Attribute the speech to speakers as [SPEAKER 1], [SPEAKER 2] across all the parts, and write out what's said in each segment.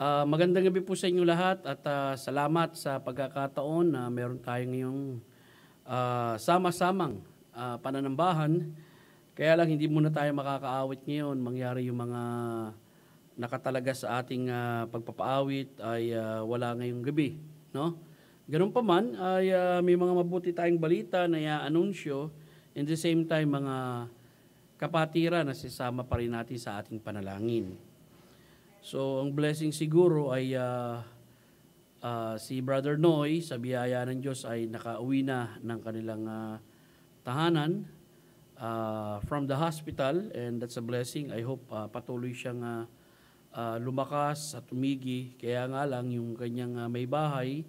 [SPEAKER 1] Uh, magandang gabi po sa inyo lahat at uh, salamat sa pagkakataon na meron tayo ngayong uh, sama-samang uh, pananambahan. Kaya lang hindi muna tayo makakaawit ngayon. Mangyari yung mga nakatalaga sa ating uh, pagpapaawit ay uh, wala ngayong gabi. No? Ganun pa man, ay uh, may mga mabuti tayong balita na i-anunsyo. In the same time, mga kapatira na sisama pa rin natin sa ating panalangin. So, ang blessing siguro ay uh, uh, si Brother Noy, sa biyaya ng Diyos, ay nakauwi na ng kanilang uh, tahanan uh, from the hospital and that's a blessing. I hope uh, patuloy siyang uh, uh, lumakas at umigi. Kaya nga lang yung kanyang uh, may bahay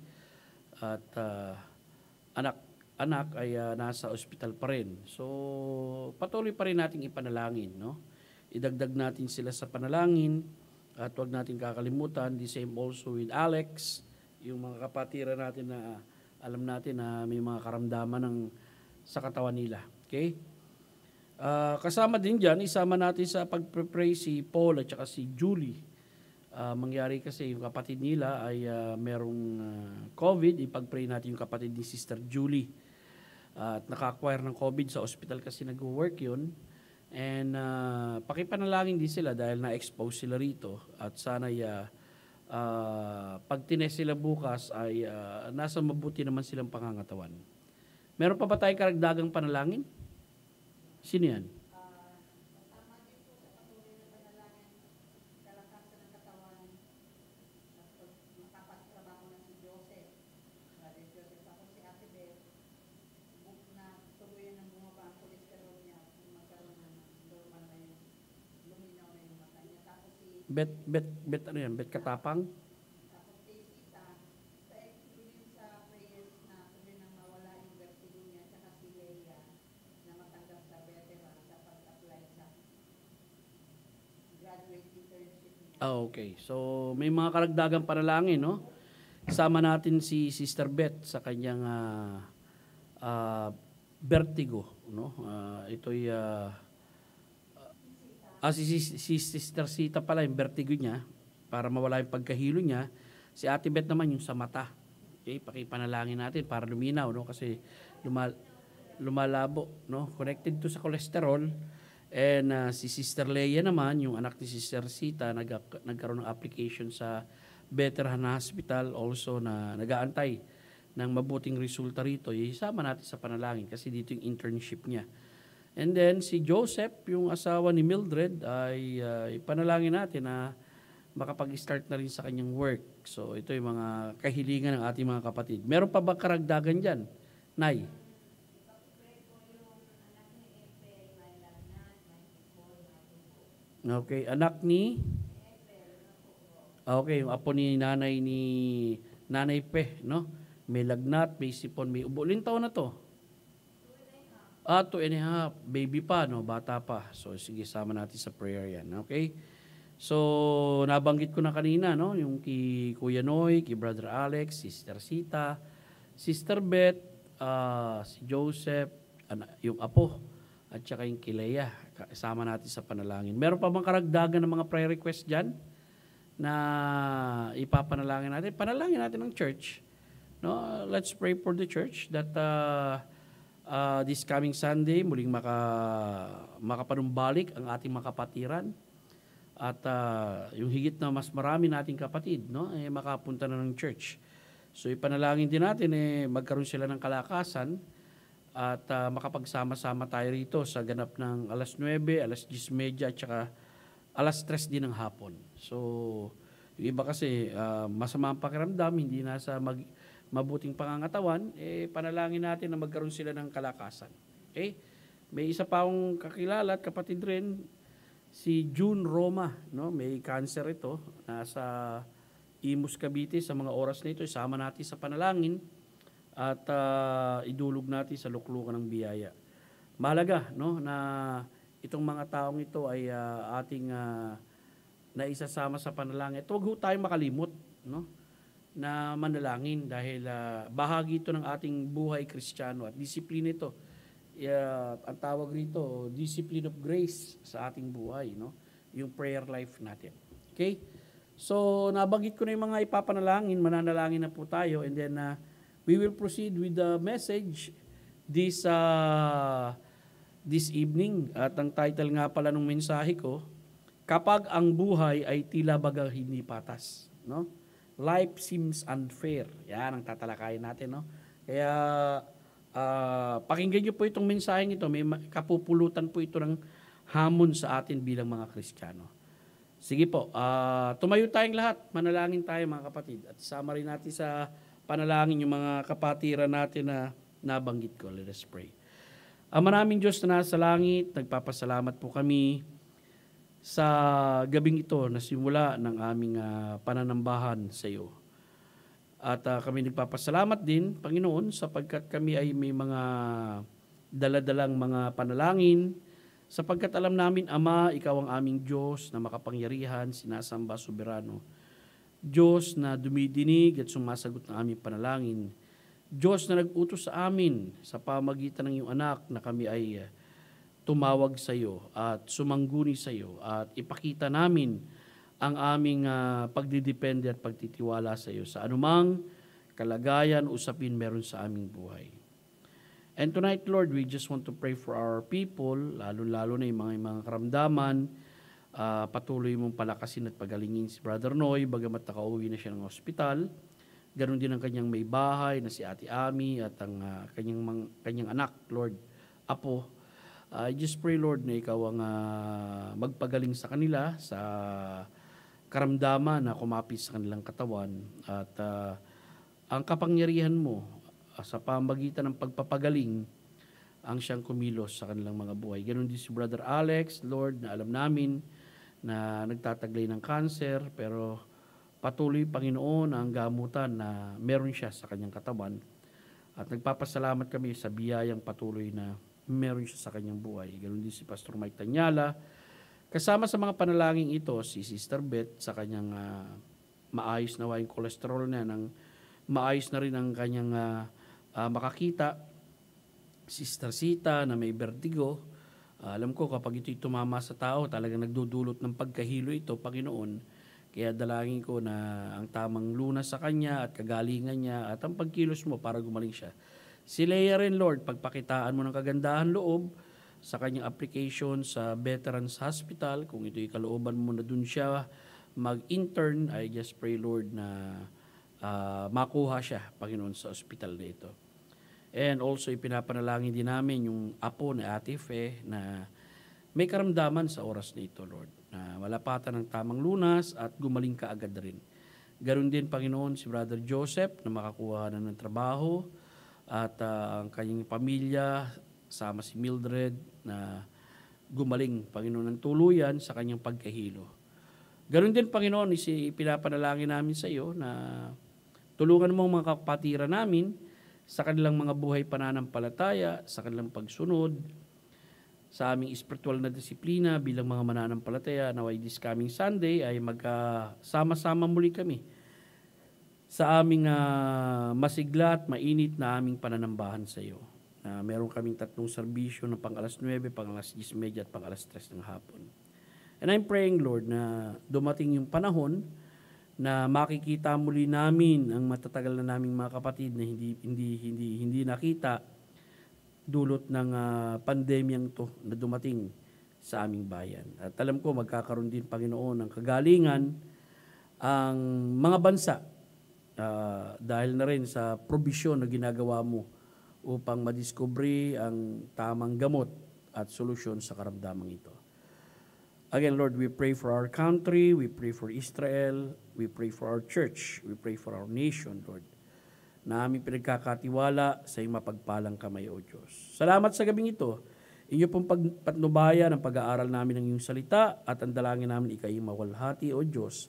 [SPEAKER 1] at uh, anak anak ay uh, nasa ospital pa rin. So patuloy pa rin nating ipanalangin, no? Idagdag natin sila sa panalangin at wag natin kakalimutan, the same also with Alex, yung mga kapatira natin na alam natin na may mga karamdaman ng, sa katawan nila. Okay? Uh, kasama din dyan, isama natin sa pagpre-pray si Paul at saka si Julie. Uh, mangyari kasi yung kapatid nila ay uh, merong uh, COVID, ipag-pray natin yung kapatid ni Sister Julie. Uh, at naka-acquire ng COVID sa hospital kasi nag-work yun And uh, pakipanalangin din sila dahil na-expose sila rito at sana uh, uh, pag tines sila bukas ay uh, nasa mabuti naman silang pangangatawan. Meron pa ba tayong karagdagang panalangin? Sino yan? bet, bet, bet, ano yan, bet katapang? Ah, okay. So, may mga karagdagang panalangin, no? Sama natin si Sister Beth sa kanyang uh, uh, vertigo, no? Uh, ito'y uh, Ah, si, si, si Sister Sita pala, yung vertigo niya, para mawala yung pagkahilo niya. Si Ate Beth naman yung sa mata. Okay, pakipanalangin natin para luminaw, no? Kasi lumal lumalabo, no? Connected to sa cholesterol. And uh, si Sister Leia naman, yung anak ni Sister Sita, nag nagkaroon ng application sa Veteran Hospital also na nagaantay ng mabuting resulta rito. Isama natin sa panalangin kasi dito yung internship niya. And then si Joseph, yung asawa ni Mildred, ay uh, ipanalangin natin na makapag-start na rin sa kanyang work. So ito yung mga kahilingan ng ating mga kapatid. Meron pa ba karagdagan dyan? Nay? Okay, anak ni? Ah, okay, yung apo ni nanay ni Nanay Pe, no? May lagnat, may sipon, may ubo. Lintaw na to. Ah, two and Baby pa, no? Bata pa. So, sige, sama natin sa prayer yan. Okay? So, nabanggit ko na kanina, no? Yung kay Kuya Noy, kay Brother Alex, Sister Sita, Sister Beth, uh, si Joseph, yung apo, at saka yung Kileya. Sama natin sa panalangin. Meron pa bang karagdagan ng mga prayer request dyan na ipapanalangin natin? Panalangin natin ng church. No? Let's pray for the church that uh, uh, this coming Sunday, muling maka, makapanumbalik ang ating mga kapatiran at uh, yung higit na mas marami nating kapatid no eh makapunta na ng church. So ipanalangin din natin eh magkaroon sila ng kalakasan at uh, makapagsama-sama tayo rito sa ganap ng alas 9, alas 10:30 at saka alas 3 din ng hapon. So yung iba kasi uh, masama ang pakiramdam, hindi nasa mag mabuting pangangatawan, eh, panalangin natin na magkaroon sila ng kalakasan. Okay? May isa pa akong kakilala at kapatid rin, si June Roma. No? May cancer ito. Nasa Imus Cavite sa mga oras na ito. Isama natin sa panalangin at uh, idulog natin sa luklukan ng biyaya. Mahalaga no, na itong mga taong ito ay uh, ating uh, naisasama sa panalangin. At huwag ho tayong makalimot. No? na manalangin dahil uh, bahagi ito ng ating buhay kristyano at disiplina ito. Uh, ang tawag rito, discipline of grace sa ating buhay, no? yung prayer life natin. Okay? So, nabanggit ko na yung mga ipapanalangin, mananalangin na po tayo and then uh, we will proceed with the message this uh, this evening. At ang title nga pala ng mensahe ko, Kapag ang buhay ay tila baga hindi patas. No? life seems unfair. Yan ang tatalakayin natin, no? Kaya, uh, pakinggan niyo po itong mensaheng ito. May kapupulutan po ito ng hamon sa atin bilang mga Kristiyano. Sige po, uh, tumayo tayong lahat. Manalangin tayo mga kapatid. At sama rin natin sa panalangin yung mga kapatiran natin na nabanggit ko. Let us pray. Ang maraming Diyos na nasa langit, nagpapasalamat po kami sa gabing ito na simula ng aming uh, pananambahan sa iyo. At uh, kami nagpapasalamat din, Panginoon, sapagkat kami ay may mga daladalang mga panalangin, sapagkat alam namin, Ama, Ikaw ang aming Diyos na makapangyarihan, sinasamba, soberano. Diyos na dumidinig at sumasagot ng aming panalangin. Diyos na nag-utos sa amin sa pamagitan ng iyong anak na kami ay uh, tumawag sa iyo at sumangguni sa iyo at ipakita namin ang aming uh, pagdidepende at pagtitiwala sa iyo sa anumang kalagayan, usapin meron sa aming buhay. And tonight, Lord, we just want to pray for our people, lalo-lalo na yung mga, yung mga karamdaman, uh, patuloy mong palakasin at pagalingin si Brother Noy, bagamat nakauwi na siya ng ospital. Ganon din ang kanyang may bahay na si Ate Ami at ang uh, kanyang, mang, kanyang anak, Lord, Apo, I just pray Lord na ikaw ang uh, magpagaling sa kanila sa karamdaman na kumapis sa kanilang katawan at uh, ang kapangyarihan mo uh, sa pamagitan ng pagpapagaling ang siyang kumilos sa kanilang mga buhay. Ganon din si Brother Alex, Lord, na alam namin na nagtataglay ng cancer pero patuloy Panginoon ang gamutan na meron siya sa kanyang katawan. At nagpapasalamat kami sa biyayang patuloy na meron siya sa kanyang buhay. Ganon din si Pastor Mike Tanyala. Kasama sa mga panalangin ito, si Sister Beth sa kanyang uh, maayos na wine cholesterol niya, ng maayos na rin ang kanyang uh, uh, makakita. Sister Sita na may vertigo. Uh, alam ko kapag ito'y tumama sa tao, talagang nagdudulot ng pagkahilo ito, Panginoon. Kaya dalangin ko na ang tamang lunas sa kanya at kagalingan niya at ang pagkilos mo para gumaling siya Si Leia rin, Lord, pagpakitaan mo ng kagandahan loob sa kanyang application sa Veterans Hospital, kung ito'y kalooban mo na dun siya mag-intern, I just pray, Lord, na uh, makuha siya, Panginoon, sa ospital na ito. And also, ipinapanalangin din namin yung apo ni Ate Fe na may karamdaman sa oras na ito, Lord, na malapatan ng tamang lunas at gumaling ka agad rin. Ganun din, Panginoon, si Brother Joseph na makakuha na ng trabaho, at uh, ang kanyang pamilya, sama si Mildred na gumaling Panginoon ng tuluyan sa kanyang pagkahilo. Ganon din Panginoon, isi pinapanalangin namin sa iyo na tulungan mo ang mga kapatira namin sa kanilang mga buhay pananampalataya, sa kanilang pagsunod, sa aming spiritual na disiplina bilang mga mananampalataya naway this coming Sunday ay magkasama-sama muli kami sa aming uh, masigla at mainit na aming pananambahan sa iyo. Na uh, meron kaming tatlong serbisyo na pang alas 9, pang alas 10.30 at pang alas 3 ng hapon. And I'm praying, Lord, na dumating yung panahon na makikita muli namin ang matatagal na naming mga kapatid na hindi hindi hindi hindi nakita dulot ng uh, pandemyang to na dumating sa aming bayan. At alam ko magkakaroon din Panginoon ng kagalingan ang mga bansa Ah, dahil na rin sa provision na ginagawa mo upang madiskubre ang tamang gamot at solusyon sa karamdamang ito. Again, Lord, we pray for our country, we pray for Israel, we pray for our church, we pray for our nation, Lord, na aming pinagkakatiwala sa iyong mapagpalang kamay, O Diyos. Salamat sa gabing ito. Inyo pong pagpatnubayan ang pag-aaral namin ng iyong salita at ang dalangin namin ikay mawalhati, O Diyos,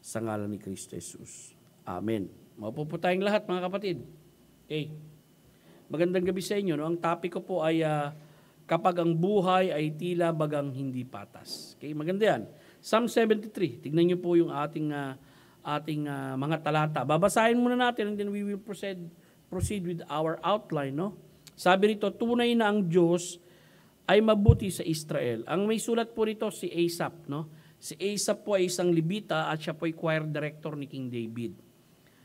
[SPEAKER 1] sa ngalan ni Kristo Jesus. Amen. Maupo tayong lahat mga kapatid. Okay. Magandang gabi sa inyo. No? Ang topic ko po ay uh, kapag ang buhay ay tila bagang hindi patas. Okay, maganda yan. Psalm 73. Tignan niyo po yung ating uh, ating uh, mga talata. Babasahin muna natin and then we will proceed proceed with our outline, no? Sabi rito, tunay na ang Diyos ay mabuti sa Israel. Ang may sulat po rito si Asaph, no? Si Asaph po ay isang libita at siya po ay choir director ni King David.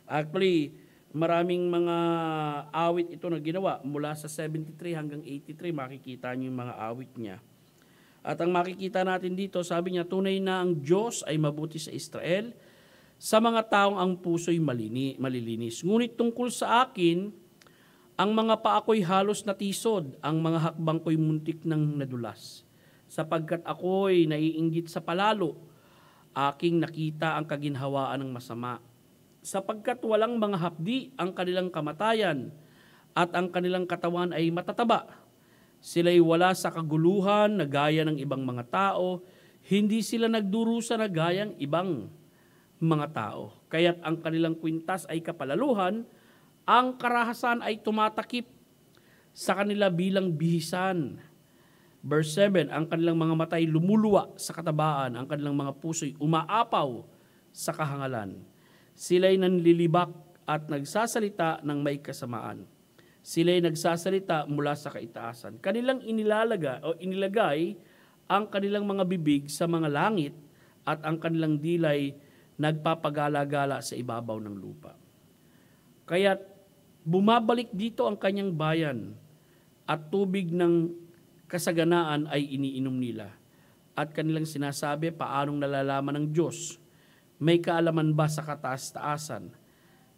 [SPEAKER 1] Actually, maraming mga awit ito na ginawa mula sa 73 hanggang 83 makikita niyo yung mga awit niya. At ang makikita natin dito, sabi niya, tunay na ang Diyos ay mabuti sa Israel sa mga taong ang puso'y malini, malilinis. Ngunit tungkol sa akin, ang mga paa ko'y halos natisod, ang mga hakbang ko'y muntik ng nadulas. Sapagkat ako'y naiinggit sa palalo, aking nakita ang kaginhawaan ng masama sapagkat walang mga hapdi ang kanilang kamatayan at ang kanilang katawan ay matataba. Sila'y wala sa kaguluhan na gaya ng ibang mga tao, hindi sila nagdurusa na gayang ibang mga tao. Kaya't ang kanilang kwintas ay kapalaluhan, ang karahasan ay tumatakip sa kanila bilang bihisan. Verse 7, ang kanilang mga matay lumuluwa sa katabaan, ang kanilang mga puso'y umaapaw sa kahangalan Sila'y nanlilibak at nagsasalita ng may kasamaan. Sila'y nagsasalita mula sa kaitaasan. Kanilang inilalaga o inilagay ang kanilang mga bibig sa mga langit at ang kanilang dilay nagpapagala-gala sa ibabaw ng lupa. Kaya bumabalik dito ang kanyang bayan at tubig ng kasaganaan ay iniinom nila at kanilang sinasabi paanong nalalaman ng Diyos may kaalaman ba sa kataas-taasan?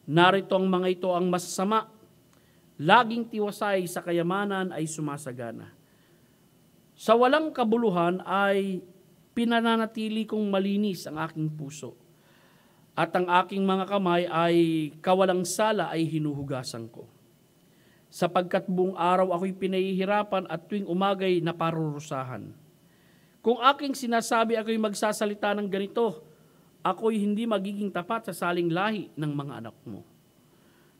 [SPEAKER 1] Narito ang mga ito ang masasama. Laging tiwasay sa kayamanan ay sumasagana. Sa walang kabuluhan ay pinananatili kong malinis ang aking puso. At ang aking mga kamay ay kawalang sala ay hinuhugasan ko sapagkat buong araw ako'y pinahihirapan at tuwing umagay na parurusahan. Kung aking sinasabi ako'y magsasalita ng ganito, ako'y hindi magiging tapat sa saling lahi ng mga anak mo.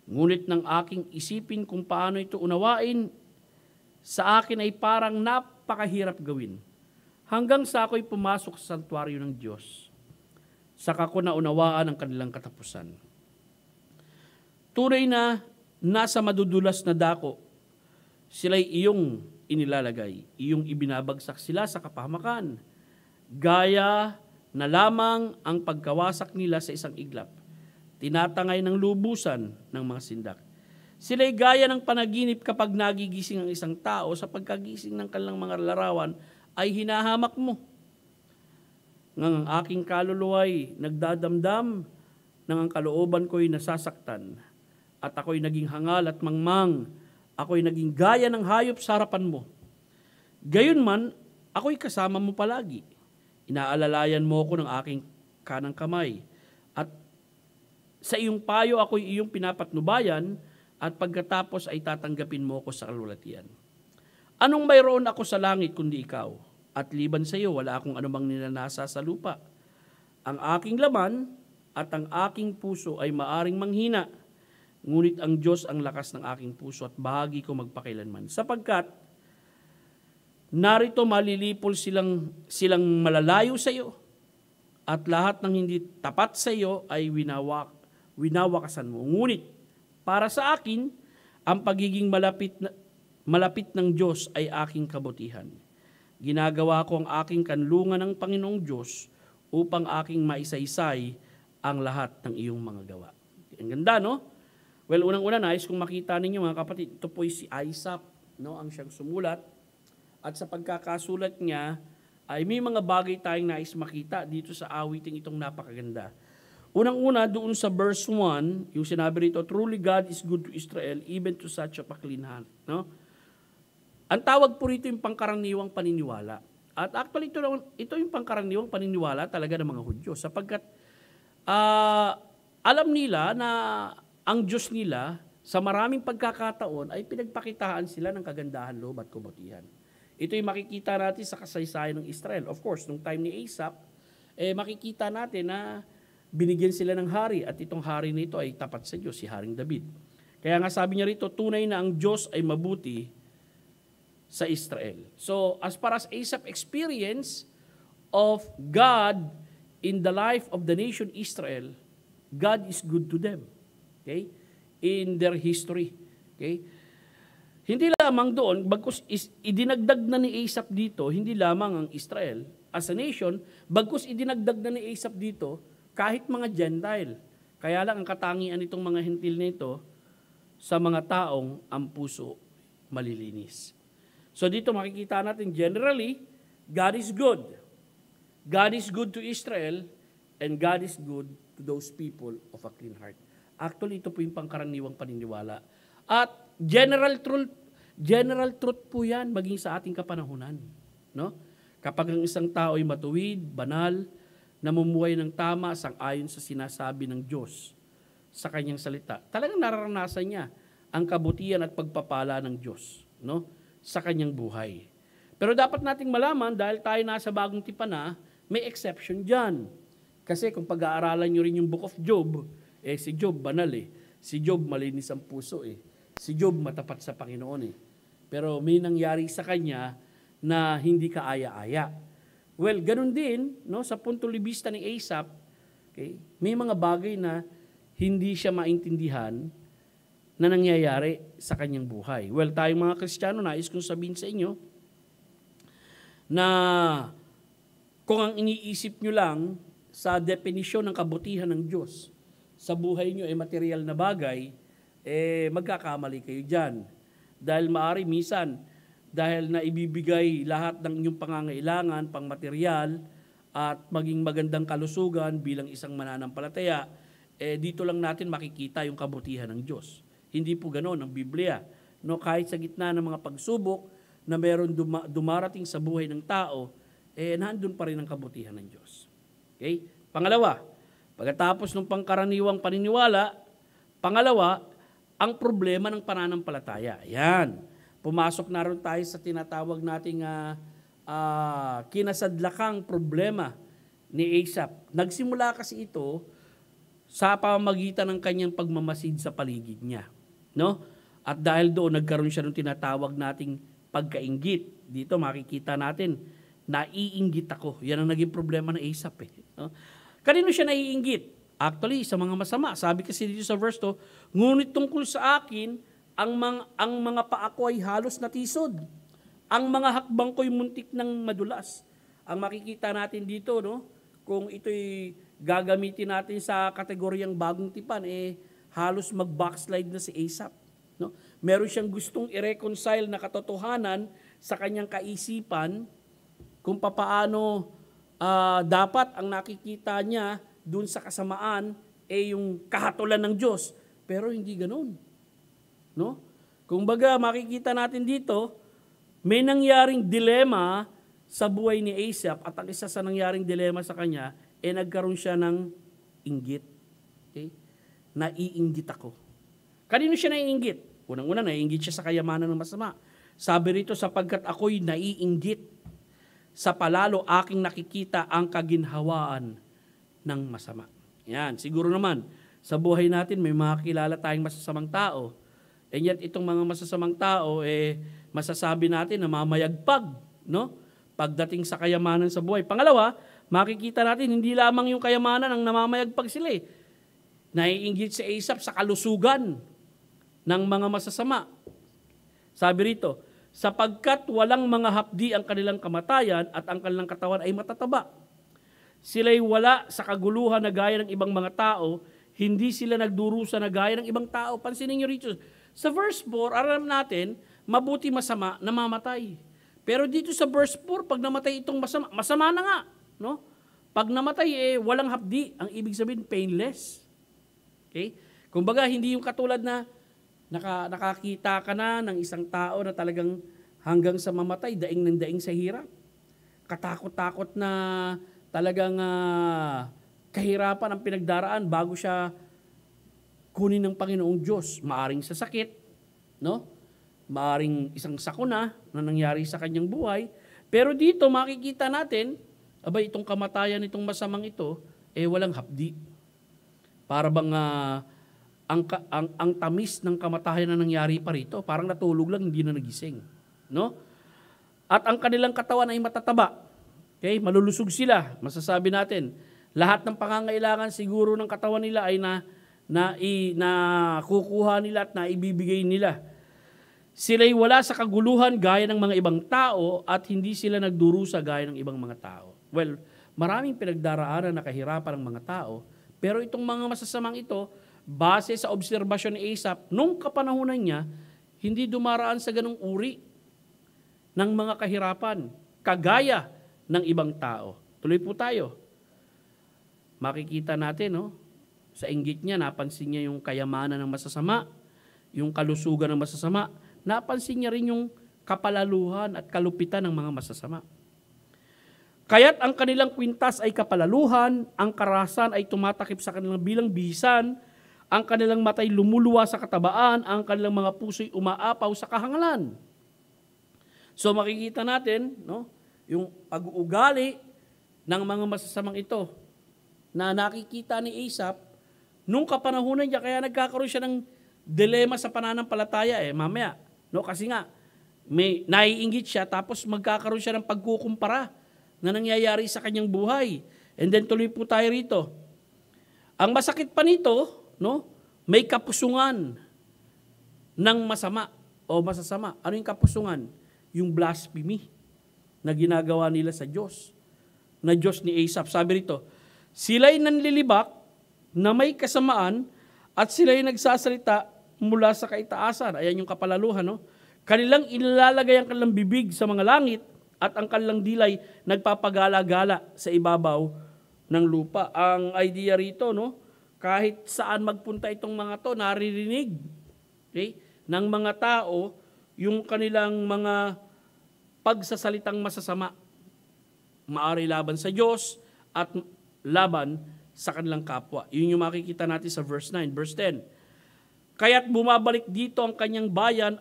[SPEAKER 1] Ngunit nang aking isipin kung paano ito unawain, sa akin ay parang napakahirap gawin. Hanggang sa ako'y pumasok sa santuaryo ng Diyos, saka ko na naunawaan ang kanilang katapusan. Tunay na nasa madudulas na dako, sila'y iyong inilalagay, iyong ibinabagsak sila sa kapahamakan, gaya na lamang ang pagkawasak nila sa isang iglap, tinatangay ng lubusan ng mga sindak. Sila'y gaya ng panaginip kapag nagigising ang isang tao sa pagkagising ng kanilang mga larawan ay hinahamak mo. Ngang ang aking kaluluway nagdadamdam nang ang kalooban ko'y nasasaktan at ako'y naging hangal at mangmang. Ako'y naging gaya ng hayop sa harapan mo. Gayon Gayunman, ako'y kasama mo palagi Inaalalayan mo ako ng aking kanang kamay. At sa iyong payo ako'y iyong pinapatnubayan at pagkatapos ay tatanggapin mo ako sa kalulatian. Anong mayroon ako sa langit kundi ikaw? At liban sa iyo, wala akong anumang ninanasa sa lupa. Ang aking laman at ang aking puso ay maaring manghina, ngunit ang Diyos ang lakas ng aking puso at bahagi ko magpakilanman. Sapagkat narito malilipol silang, silang malalayo sa iyo at lahat ng hindi tapat sa iyo ay winawak, winawakasan mo. Ngunit para sa akin, ang pagiging malapit, na, malapit ng Diyos ay aking kabutihan. Ginagawa ko ang aking kanlungan ng Panginoong Diyos upang aking maisaysay ang lahat ng iyong mga gawa. Ang ganda, no? Well, unang-una, nais kong makita ninyo mga kapatid, ito po si Isaac, no? ang siyang sumulat at sa pagkakasulat niya, ay may mga bagay tayong nais makita dito sa awiting itong napakaganda. Unang-una, doon sa verse 1, yung sinabi rito, Truly God is good to Israel, even to such a clean heart. No? Ang tawag po rito yung pangkaraniwang paniniwala. At actually, ito, ito yung pangkaraniwang paniniwala talaga ng mga Hudyo. Sapagkat uh, alam nila na ang Diyos nila, sa maraming pagkakataon, ay pinagpakitaan sila ng kagandahan loob at kabutihan. Ito'y makikita natin sa kasaysayan ng Israel. Of course, nung time ni Asap, eh, makikita natin na binigyan sila ng hari at itong hari nito ay tapat sa Diyos, si Haring David. Kaya nga sabi niya rito, tunay na ang Diyos ay mabuti sa Israel. So, as far as Asap experience of God in the life of the nation Israel, God is good to them. Okay? In their history. Okay? Hindi lamang doon, bagkus idinagdag na ni Asap dito, hindi lamang ang Israel as a nation, bagkus idinagdag na ni Asap dito kahit mga Gentile. Kaya lang ang katangian nitong mga hentil na ito sa mga taong ang puso malilinis. So dito makikita natin generally, God is good. God is good to Israel and God is good to those people of a clean heart. Actually, ito po yung pangkaraniwang paniniwala. At General truth, general truth po yan maging sa ating kapanahunan. No? Kapag ang isang tao ay matuwid, banal, namumuhay ng tama, sang-ayon sa sinasabi ng Diyos sa kanyang salita, talagang nararanasan niya ang kabutihan at pagpapala ng Diyos no? sa kanyang buhay. Pero dapat nating malaman dahil tayo nasa bagong tipa na, may exception dyan. Kasi kung pag-aaralan nyo rin yung Book of Job, eh si Job banal eh. Si Job malinis ang puso eh Si Job matapat sa Panginoon eh. Pero may nangyari sa kanya na hindi kaaya-aya. Well, ganun din, no, sa punto libista ni Aesop, okay, may mga bagay na hindi siya maintindihan na nangyayari sa kanyang buhay. Well, tayong mga Kristiyano, nais kong sabihin sa inyo na kung ang iniisip nyo lang sa definisyon ng kabutihan ng Diyos sa buhay nyo ay material na bagay, eh magkakamali kayo dyan. Dahil maari misan, dahil na ibibigay lahat ng inyong pangangailangan, pang pangmaterial, at maging magandang kalusugan bilang isang mananampalataya, eh dito lang natin makikita yung kabutihan ng Diyos. Hindi po ganoon ang Biblia. No, kahit sa gitna ng mga pagsubok na meron duma- dumarating sa buhay ng tao, eh nandun pa rin ang kabutihan ng Diyos. Okay? Pangalawa, pagkatapos ng pangkaraniwang paniniwala, pangalawa, ang problema ng pananampalataya. Yan. Pumasok na rin tayo sa tinatawag nating uh, uh, kinasadlakang problema ni Asap. Nagsimula kasi ito sa pamamagitan ng kanyang pagmamasid sa paligid niya. No? At dahil doon, nagkaroon siya ng tinatawag nating pagkaingit. Dito makikita natin, naiingit ako. Yan ang naging problema ng Asap. Eh. No? Kanino siya naiingit? Actually, sa mga masama. Sabi kasi dito sa verse to, Ngunit tungkol sa akin, ang mga, ang mga paako ay halos natisod. Ang mga hakbang ko'y muntik ng madulas. Ang makikita natin dito, no? kung ito'y gagamitin natin sa kategoryang bagong tipan, eh, halos mag-backslide na si Asap. No? Meron siyang gustong i-reconcile na katotohanan sa kanyang kaisipan kung papaano uh, dapat ang nakikita niya doon sa kasamaan eh yung kahatulan ng Diyos. Pero hindi ganoon. No? Kung baga, makikita natin dito, may nangyaring dilema sa buhay ni Asaph at ang isa sa nangyaring dilema sa kanya, eh nagkaroon siya ng inggit. Okay? Naiinggit ako. Kanino siya naiinggit? Unang-una, naiinggit siya sa kayamanan ng masama. Sabi rito, sapagkat ako'y naiinggit, sa palalo aking nakikita ang kaginhawaan ng masama. Yan, siguro naman, sa buhay natin may makakilala tayong masasamang tao. And yet itong mga masasamang tao, eh, masasabi natin na mamayagpag, no? Pagdating sa kayamanan sa buhay. Pangalawa, makikita natin hindi lamang yung kayamanan ang namamayagpag sila eh. Naiinggit si Asap sa kalusugan ng mga masasama. Sabi rito, sapagkat walang mga hapdi ang kanilang kamatayan at ang kanilang katawan ay matataba Sila'y wala sa kaguluhan na gaya ng ibang mga tao, hindi sila nagdurusa na gaya ng ibang tao. Pansinin niyo rito, sa verse 4, alam natin, mabuti masama, namamatay. Pero dito sa verse 4, pag namatay itong masama, masama na nga. No? Pag namatay, eh, walang hapdi. Ang ibig sabihin, painless. Okay? Kumbaga, hindi yung katulad na naka, nakakita ka na ng isang tao na talagang hanggang sa mamatay, daing ng daing sa hirap. Katakot-takot na talagang uh, kahirapan ang pinagdaraan bago siya kunin ng Panginoong Diyos. Maaring sa sakit, no? Maaring isang sakuna na nangyari sa kanyang buhay. Pero dito makikita natin, abay itong kamatayan itong masamang ito, eh walang hapdi. Para bang uh, ang, ang, ang tamis ng kamatayan na nangyari pa rito, parang natulog lang, hindi na nagising. No? At ang kanilang katawan ay matataba Okay? Malulusog sila. Masasabi natin, lahat ng pangangailangan siguro ng katawan nila ay na na, i, na kukuha nila at naibibigay nila. Sila'y wala sa kaguluhan gaya ng mga ibang tao at hindi sila nagdurusa gaya ng ibang mga tao. Well, maraming pinagdaraanan na kahirapan ng mga tao, pero itong mga masasamang ito, base sa obserbasyon ni Aesop, nung kapanahonan niya, hindi dumaraan sa ganong uri ng mga kahirapan. Kagaya ng ibang tao. Tuloy po tayo. Makikita natin, no? Sa inggit niya, napansin niya yung kayamanan ng masasama, yung kalusugan ng masasama, napansin niya rin yung kapalaluhan at kalupitan ng mga masasama. Kaya't ang kanilang kwintas ay kapalaluhan, ang karasan ay tumatakip sa kanilang bilang bisan, ang kanilang matay lumuluwa sa katabaan, ang kanilang mga puso'y umaapaw sa kahangalan. So makikita natin, no? yung pag-uugali ng mga masasamang ito na nakikita ni Asap nung kapanahunan niya kaya nagkakaroon siya ng dilema sa pananampalataya eh mamaya no kasi nga may naiinggit siya tapos magkakaroon siya ng pagkukumpara na nangyayari sa kanyang buhay and then tuloy po tayo rito ang masakit pa nito no may kapusungan ng masama o masasama ano yung kapusungan yung blasphemy na ginagawa nila sa Diyos, na Diyos ni Asaph. Sabi rito, sila'y nanlilibak na may kasamaan at sila'y nagsasalita mula sa kaitaasan. Ayan yung kapalaluhan, no? Kanilang inilalagay ang kanilang bibig sa mga langit at ang kanilang dilay nagpapagala-gala sa ibabaw ng lupa. Ang idea rito, no? Kahit saan magpunta itong mga to, naririnig okay? ng mga tao yung kanilang mga pagsasalitang masasama, maari laban sa Diyos at laban sa kanilang kapwa. Yun yung makikita natin sa verse 9, verse 10. Kaya't bumabalik dito ang kanyang bayan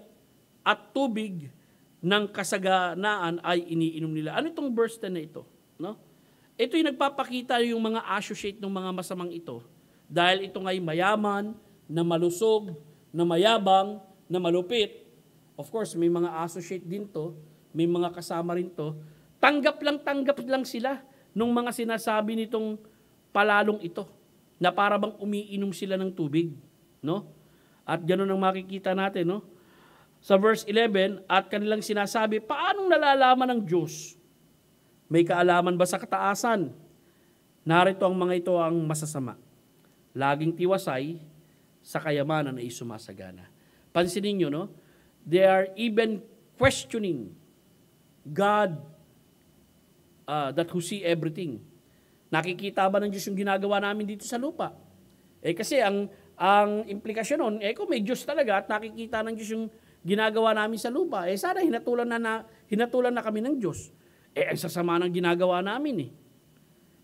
[SPEAKER 1] at tubig ng kasaganaan ay iniinom nila. Ano itong verse 10 na ito? No? Ito yung nagpapakita yung mga associate ng mga masamang ito dahil ito nga'y mayaman, na malusog, na mayabang, na malupit. Of course, may mga associate din to may mga kasama rin to, tanggap lang tanggap lang sila nung mga sinasabi nitong palalong ito na para bang umiinom sila ng tubig, no? At ganoon ang makikita natin, no? Sa verse 11, at kanilang sinasabi, paanong nalalaman ng Diyos? May kaalaman ba sa kataasan? Narito ang mga ito ang masasama. Laging tiwasay sa kayamanan ay sumasagana. Pansinin niyo, no? They are even questioning God uh, that who see everything. Nakikita ba ng Diyos yung ginagawa namin dito sa lupa? Eh kasi ang ang implikasyon nun, eh kung may Diyos talaga at nakikita ng Diyos yung ginagawa namin sa lupa, eh sana hinatulan na, na hinatulan na kami ng Diyos. Eh ang sasama ng ginagawa namin eh.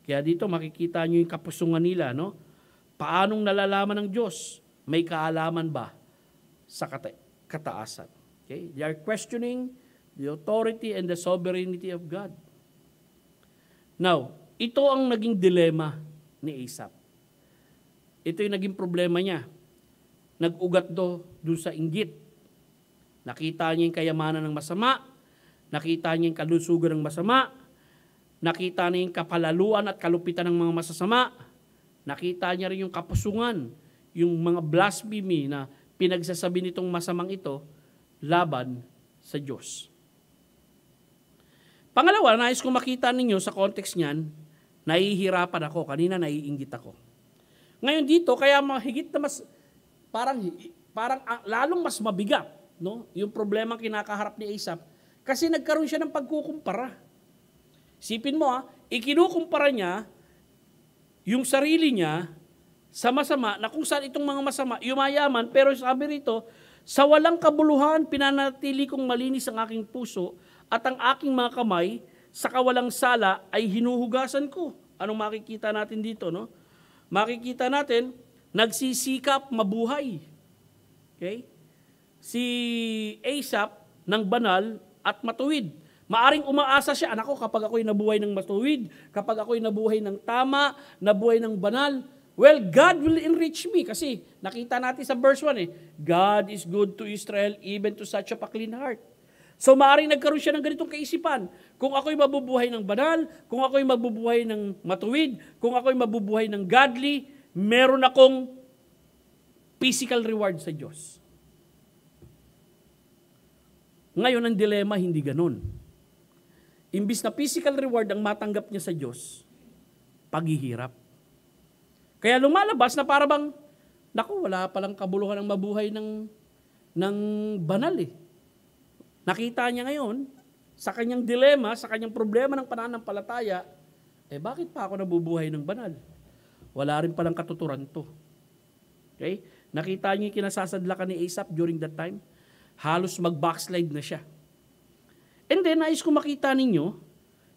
[SPEAKER 1] Kaya dito makikita nyo yung kapusungan nila, no? Paanong nalalaman ng Diyos? May kaalaman ba sa kata- kataasan? Okay? They are questioning The authority and the sovereignty of God. Now, ito ang naging dilema ni Asap. Ito yung naging problema niya. Nag-ugat do dun sa inggit. Nakita niya yung kayamanan ng masama. Nakita niya yung kalusugan ng masama. Nakita niya yung kapalaluan at kalupitan ng mga masasama. Nakita niya rin yung kapusungan, yung mga blasphemy na pinagsasabi nitong masamang ito laban sa Diyos. Pangalawa, nais kong makita ninyo sa context niyan, nahihirapan ako. Kanina naiinggit ako. Ngayon dito, kaya mahigit na mas, parang, parang ah, lalong mas mabigat no? yung problema kinakaharap ni Asap kasi nagkaroon siya ng pagkukumpara. Sipin mo ha, ah, ikinukumpara niya yung sarili niya sa masama na kung saan itong mga masama yumayaman pero sabi rito, sa walang kabuluhan, pinanatili kong malinis ang aking puso at ang aking mga kamay sa kawalang sala ay hinuhugasan ko. Anong makikita natin dito, no? Makikita natin, nagsisikap mabuhay. Okay? Si Asap ng banal at matuwid. Maaring umaasa siya, anak ko, kapag ako'y nabuhay ng matuwid, kapag ako'y nabuhay ng tama, nabuhay ng banal, well, God will enrich me. Kasi nakita natin sa verse 1 eh, God is good to Israel even to such a clean heart. So maaaring nagkaroon siya ng ganitong kaisipan. Kung ako'y mabubuhay ng banal, kung ako'y mabubuhay ng matuwid, kung ako'y mabubuhay ng godly, meron akong physical reward sa Diyos. Ngayon ang dilema hindi ganun. Imbis na physical reward ang matanggap niya sa Diyos, paghihirap. Kaya lumalabas na para bang, naku, wala palang kabuluhan ang mabuhay ng, ng banal eh Nakita niya ngayon, sa kanyang dilema, sa kanyang problema ng pananampalataya, eh bakit pa ako nabubuhay ng banal? Wala rin palang katuturan to. Okay? Nakita niyo yung kinasasadlakan ni Aesop during that time? Halos mag-backslide na siya. And then, nais ko makita ninyo,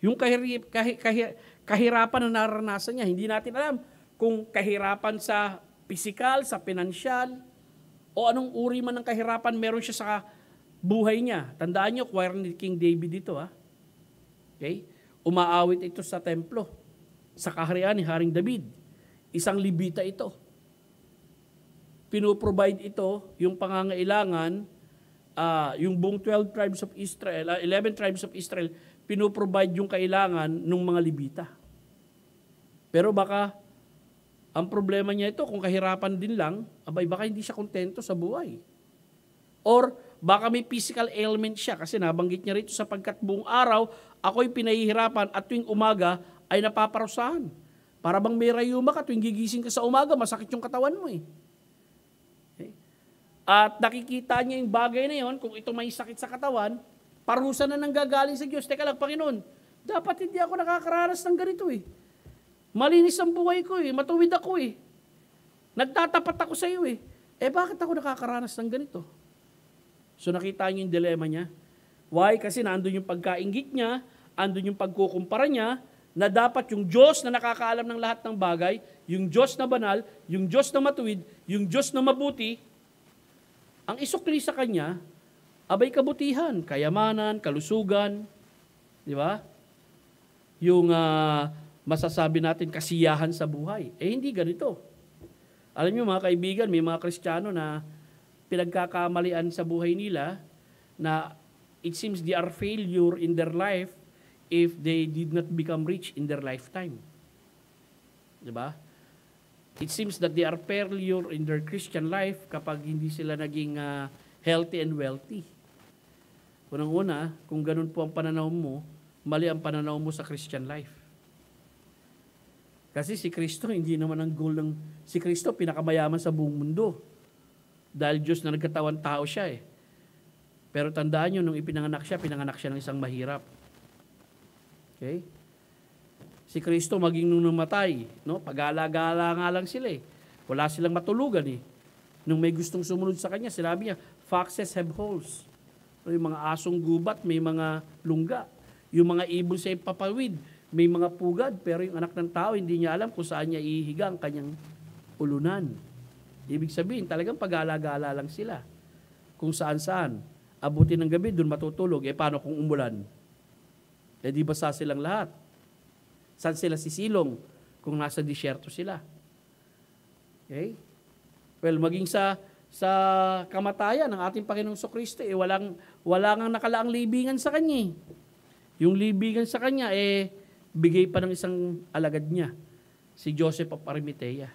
[SPEAKER 1] yung kahir- kahir- kahir- kahirapan na naranasan niya. Hindi natin alam kung kahirapan sa pisikal, sa pinansyal, o anong uri man ng kahirapan meron siya sa buhay niya. Tandaan niyo, choir ni King David dito. Ha? Ah. Okay? Umaawit ito sa templo, sa kaharian ni Haring David. Isang libita ito. Pinoprovide ito yung pangangailangan, uh, yung buong 12 tribes of Israel, uh, ah, 11 tribes of Israel, pinoprovide yung kailangan ng mga libita. Pero baka ang problema niya ito, kung kahirapan din lang, abay baka hindi siya kontento sa buhay. Or Baka may physical ailment siya kasi nabanggit niya rito sapagkat buong araw ako'y pinahihirapan at tuwing umaga ay napaparusahan. Para bang may rayuma ka tuwing gigising ka sa umaga, masakit yung katawan mo eh. Okay? At nakikita niya yung bagay na yon, kung ito may sakit sa katawan, parusa na nanggagaling sa Diyos. Teka lang, Panginoon, dapat hindi ako nakakaranas ng ganito eh. Malinis ang buhay ko eh, matuwid ako eh. Nagtatapat ako sa iyo eh. Eh bakit ako nakakaranas ng ganito? So nakita niyo yung dilema niya. Why? Kasi nandun yung pagkaingit niya, andun yung pagkukumpara niya, na dapat yung Diyos na nakakaalam ng lahat ng bagay, yung Diyos na banal, yung Diyos na matuwid, yung Diyos na mabuti, ang isukli sa kanya, abay kabutihan, kayamanan, kalusugan, di ba? Yung uh, masasabi natin kasiyahan sa buhay. Eh hindi ganito. Alam niyo mga kaibigan, may mga Kristiyano na pinagkakamalian sa buhay nila na it seems they are failure in their life if they did not become rich in their lifetime. Di ba? It seems that they are failure in their Christian life kapag hindi sila naging uh, healthy and wealthy. Unang-una, kung ganun po ang pananaw mo, mali ang pananaw mo sa Christian life. Kasi si Kristo hindi naman ang goal ng si Kristo pinakamayaman sa buong mundo. Dahil Diyos na nagkatawan tao siya eh. Pero tandaan nyo, nung ipinanganak siya, pinanganak siya ng isang mahirap. Okay? Si Kristo maging nung namatay, no? pagala-gala nga lang sila eh. Wala silang matulugan eh. Nung may gustong sumunod sa kanya, sinabi niya, foxes have holes. Ano yung mga asong gubat, may mga lungga. Yung mga ibon sa ipapawid, may mga pugad, pero yung anak ng tao, hindi niya alam kung saan niya ihiga ang kanyang ulunan. Ibig sabihin, talagang pag-alagala lang sila. Kung saan-saan. Abutin ng gabi, doon matutulog. Eh, paano kung umulan? Eh, di basa silang lahat. Saan sila sisilong kung nasa disyerto sila? Okay? Well, maging sa sa kamatayan ng ating Panginoong Kristo, eh, walang, wala nang nakalaang libingan sa Kanya. Eh. Yung libingan sa Kanya, eh, bigay pa ng isang alagad niya, si Joseph of Arimathea.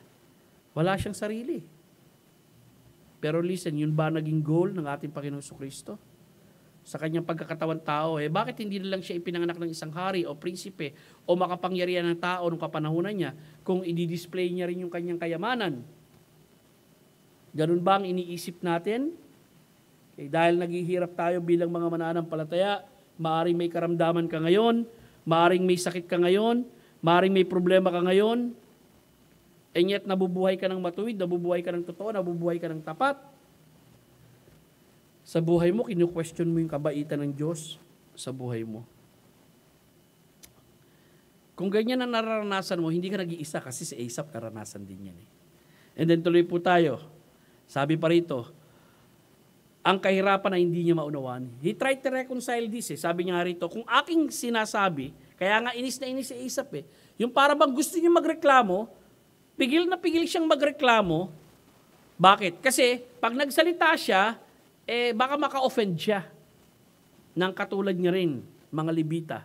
[SPEAKER 1] Wala siyang sarili. Pero listen, yun ba naging goal ng ating Panginoon Kristo? Sa kanyang pagkakatawan tao, eh, bakit hindi na lang siya ipinanganak ng isang hari o prinsipe o makapangyarihan ng tao nung kapanahonan niya kung i-display niya rin yung kanyang kayamanan? Ganun ba ang iniisip natin? Okay, eh, dahil naghihirap tayo bilang mga mananampalataya, maaring may karamdaman ka ngayon, maaring may sakit ka ngayon, maaring may problema ka ngayon, eh, And yet, nabubuhay ka ng matuwid, nabubuhay ka ng totoo, nabubuhay ka ng tapat. Sa buhay mo, kinu-question mo yung kabaitan ng Diyos sa buhay mo. Kung ganyan ang naranasan mo, hindi ka nag-iisa kasi si Asap karanasan din yan. Eh. And then tuloy po tayo. Sabi pa rito, ang kahirapan na hindi niya maunawaan. He tried to reconcile this. Eh. Sabi niya rito, kung aking sinasabi, kaya nga inis na inis si Asap eh, yung para bang gusto niya magreklamo, pigil na pigil siyang magreklamo. Bakit? Kasi pag nagsalita siya, eh baka maka-offend siya ng katulad niya rin, mga libita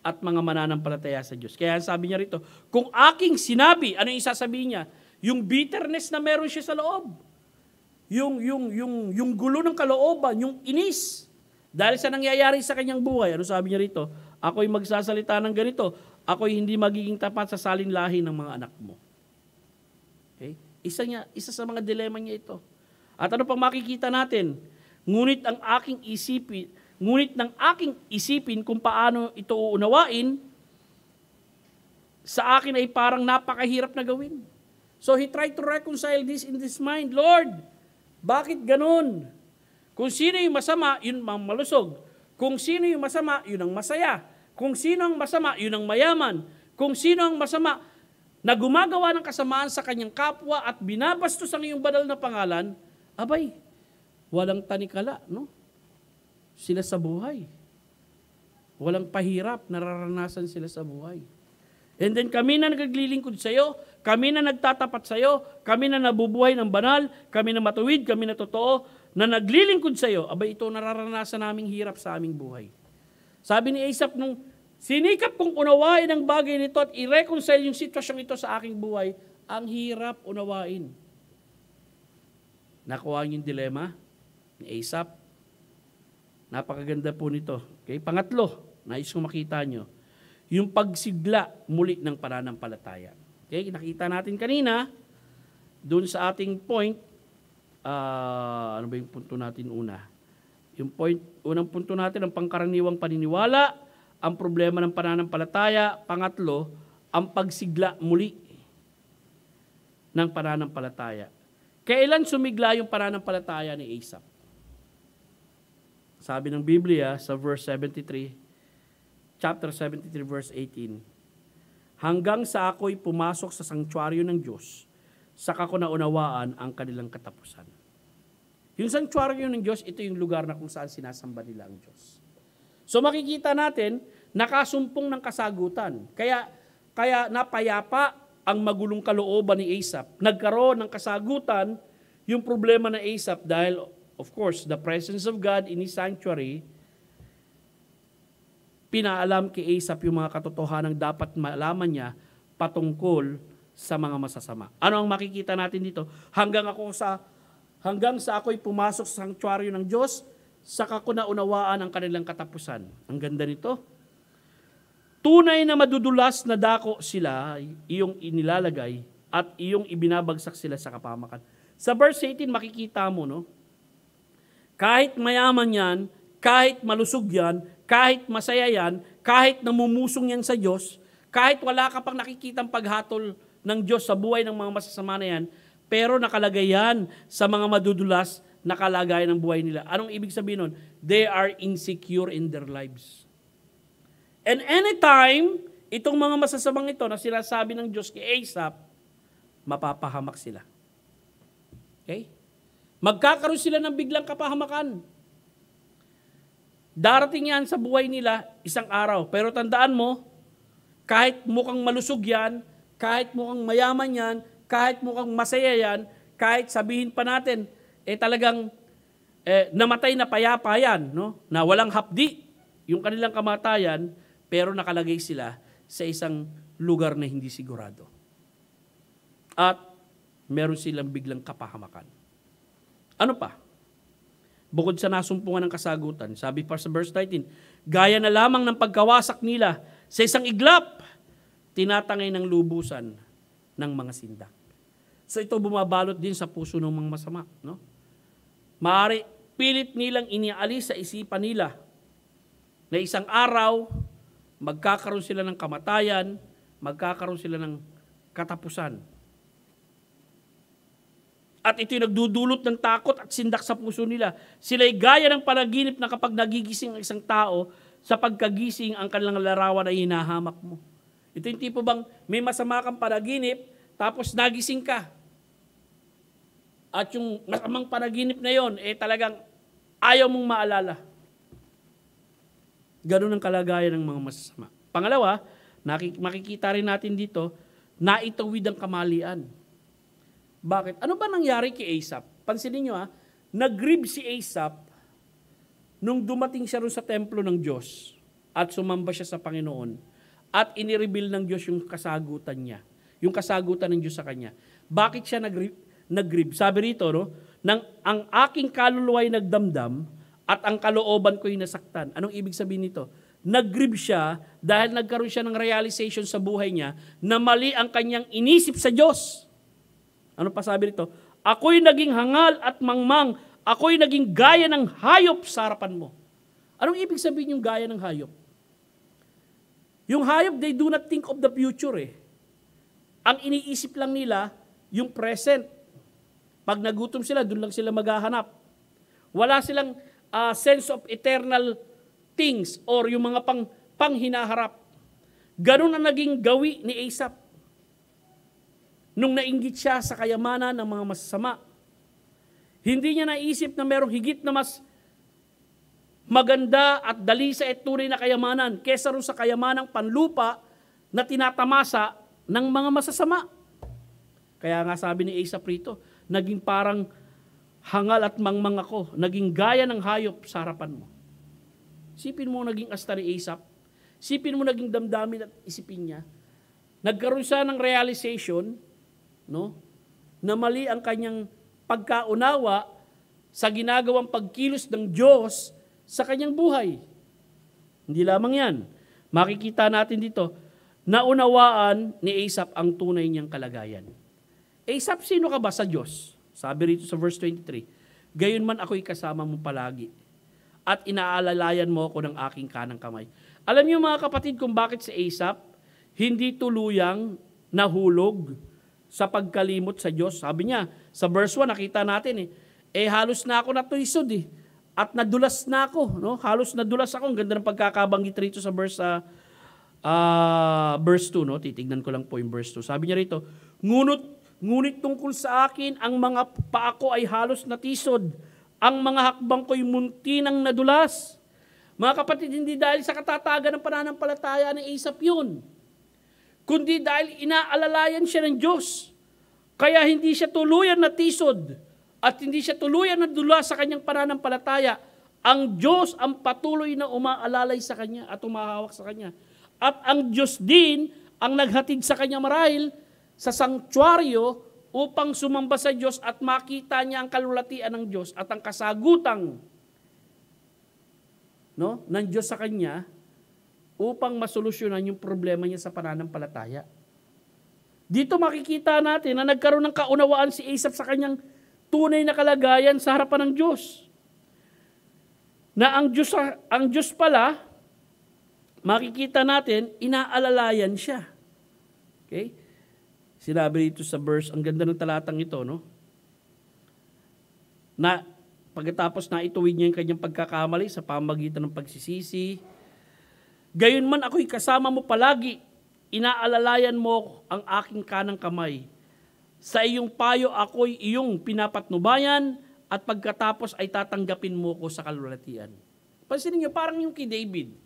[SPEAKER 1] at mga mananampalataya sa Diyos. Kaya sabi niya rito, kung aking sinabi, ano yung sasabihin niya? Yung bitterness na meron siya sa loob. Yung, yung, yung, yung gulo ng kalooban, yung inis. Dahil sa nangyayari sa kanyang buhay, ano sabi niya rito? Ako'y magsasalita ng ganito. Ako'y hindi magiging tapat sa salin lahi ng mga anak mo. Isa, niya, isa sa mga dilema niya ito. At ano pang makikita natin? Ngunit ang aking isipin, ngunit ng aking isipin kung paano ito uunawain, sa akin ay parang napakahirap na gawin. So he tried to reconcile this in his mind. Lord, bakit ganun? Kung sino yung masama, yun ang malusog. Kung sino yung masama, yun ang masaya. Kung sino ang masama, yun ang mayaman. Kung sino ang masama, na gumagawa ng kasamaan sa kanyang kapwa at binabastos ang iyong banal na pangalan, abay, walang tanikala, no? Sila sa buhay. Walang pahirap, nararanasan sila sa buhay. And then kami na naglilingkod sa iyo, kami na nagtatapat sa iyo, kami na nabubuhay ng banal, kami na matuwid, kami na totoo, na naglilingkod sa iyo, abay ito nararanasan naming hirap sa aming buhay. Sabi ni Asap nung Sinikap kong unawain ang bagay nito at i-reconcile yung sitwasyong ito sa aking buhay. Ang hirap unawain. Nakuha yung dilema ni Aesop. Napakaganda po nito. Okay, pangatlo, nais kong makita nyo, yung pagsigla muli ng pananampalataya. Okay, nakita natin kanina, doon sa ating point, uh, ano ba yung punto natin una? Yung point, unang punto natin, ang pangkaraniwang paniniwala ang problema ng pananampalataya. Pangatlo, ang pagsigla muli ng pananampalataya. Kailan sumigla yung pananampalataya ni Asap? Sabi ng Biblia sa verse 73, chapter 73 verse 18, Hanggang sa ako'y pumasok sa sangtuaryo ng Diyos, saka ko naunawaan ang kanilang katapusan. Yung sanctuary ng Diyos, ito yung lugar na kung saan sinasamba nila ang Diyos. So makikita natin, nakasumpong ng kasagutan. Kaya, kaya napayapa ang magulong kalooban ni Asap. Nagkaroon ng kasagutan yung problema na Asap dahil, of course, the presence of God in His sanctuary, pinaalam kay Asap yung mga katotohanang dapat malaman niya patungkol sa mga masasama. Ano ang makikita natin dito? Hanggang ako sa hanggang sa ako'y pumasok sa sanctuary ng Diyos, saka ko naunawaan ang kanilang katapusan. Ang ganda nito. Tunay na madudulas na dako sila, iyong inilalagay at iyong ibinabagsak sila sa kapamakan. Sa verse 18, makikita mo, no? Kahit mayaman yan, kahit malusog yan, kahit masaya yan, kahit namumusong yan sa Diyos, kahit wala ka pang nakikitang paghatol ng Diyos sa buhay ng mga masasama na yan, pero nakalagay yan sa mga madudulas na ng buhay nila. Anong ibig sabihin nun? They are insecure in their lives. And anytime, itong mga masasamang ito na sinasabi ng Diyos kay Asap, mapapahamak sila. Okay? Magkakaroon sila ng biglang kapahamakan. Darating yan sa buhay nila isang araw. Pero tandaan mo, kahit mukhang malusog yan, kahit mukhang mayaman yan, kahit mukhang masaya yan, kahit sabihin pa natin eh talagang eh, namatay na payapa yan, no? na walang hapdi yung kanilang kamatayan, pero nakalagay sila sa isang lugar na hindi sigurado. At meron silang biglang kapahamakan. Ano pa? Bukod sa nasumpungan ng kasagutan, sabi pa sa verse 19, Gaya na lamang ng pagkawasak nila sa isang iglap, tinatangay ng lubusan ng mga sindak. So ito bumabalot din sa puso ng mga masama. No? Maaari pilit nilang inialis sa isipan nila na isang araw magkakaroon sila ng kamatayan, magkakaroon sila ng katapusan. At ito'y nagdudulot ng takot at sindak sa puso nila. Sila'y gaya ng panaginip na kapag nagigising ang isang tao, sa pagkagising ang kanilang larawan ay hinahamak mo. Ito yung tipo bang may masama kang panaginip, tapos nagising ka. At yung masamang panaginip na yon, eh talagang ayaw mong maalala. Ganun ang kalagayan ng mga masasama. Pangalawa, makikita rin natin dito, naitawid ang kamalian. Bakit? Ano ba nangyari kay Asap? Pansinin nyo ha, ah, nagrib si Asap nung dumating siya rin sa templo ng Diyos at sumamba siya sa Panginoon at inireveal ng Diyos yung kasagutan niya, yung kasagutan ng Diyos sa kanya. Bakit siya nag nagrib. Sabi rito, no? Nang ang aking kaluluwa ay nagdamdam at ang kalooban ko ay nasaktan. Anong ibig sabihin nito? Nagrib siya dahil nagkaroon siya ng realization sa buhay niya na mali ang kanyang inisip sa Diyos. Ano pa sabi rito? Ako'y naging hangal at mangmang. Ako'y naging gaya ng hayop sa harapan mo. Anong ibig sabihin yung gaya ng hayop? Yung hayop, they do not think of the future eh. Ang iniisip lang nila, yung present. Pag nagutom sila, doon lang sila maghahanap. Wala silang uh, sense of eternal things or yung mga pang, pang hinaharap. Ganun ang naging gawi ni Asap. Nung nainggit siya sa kayamanan ng mga masasama, hindi niya naisip na merong higit na mas maganda at dali sa etunay na kayamanan kesa rin sa kayamanang panlupa na tinatamasa ng mga masasama. Kaya nga sabi ni Asap rito, naging parang hangal at mangmang ako, naging gaya ng hayop sa harapan mo. Sipin mo naging asta ni Asap, sipin mo naging damdamin at isipin niya, nagkaroon siya ng realization no, na mali ang kanyang pagkaunawa sa ginagawang pagkilos ng Diyos sa kanyang buhay. Hindi lamang yan. Makikita natin dito, naunawaan ni Asap ang tunay niyang kalagayan. Eh, sino ka ba sa Diyos? Sabi rito sa verse 23, Gayon man ako'y kasama mo palagi at inaalalayan mo ako ng aking kanang kamay. Alam niyo mga kapatid kung bakit si Asap hindi tuluyang nahulog sa pagkalimot sa Diyos. Sabi niya, sa verse 1 nakita natin eh, eh halos na ako natuisod eh. At nadulas na ako, no? Halos nadulas ako. Ang ganda ng pagkakabanggit rito sa verse uh, uh, verse 2, no? Titignan ko lang po yung verse 2. Sabi niya rito, Ngunot Ngunit tungkol sa akin, ang mga paako ay halos natisod. Ang mga hakbang ko'y munti ng nadulas. Mga kapatid, hindi dahil sa katatagan ng pananampalataya ng Asap yun, kundi dahil inaalalayan siya ng Diyos. Kaya hindi siya tuluyan natisod at hindi siya tuluyan nadulas sa kanyang pananampalataya. Ang Diyos ang patuloy na umaalalay sa kanya at umahawak sa kanya. At ang Diyos din ang naghatid sa kanya marahil sa sangtuaryo upang sumamba sa Diyos at makita niya ang kalulatian ng Diyos at ang kasagutang no, ng Diyos sa kanya upang masolusyonan yung problema niya sa pananampalataya. Dito makikita natin na nagkaroon ng kaunawaan si Asaph sa kanyang tunay na kalagayan sa harapan ng Diyos. Na ang Diyos, ang Diyos pala, makikita natin, inaalalayan siya. Okay? Sinabi dito sa verse, ang ganda ng talatang ito, no? Na pagkatapos na ituwid niya yung kanyang pagkakamali sa pamagitan ng pagsisisi, gayon man ako'y kasama mo palagi, inaalalayan mo ang aking kanang kamay. Sa iyong payo ako'y iyong pinapatnubayan at pagkatapos ay tatanggapin mo ko sa kalulatian. Pansinin niyo, parang yung kay David.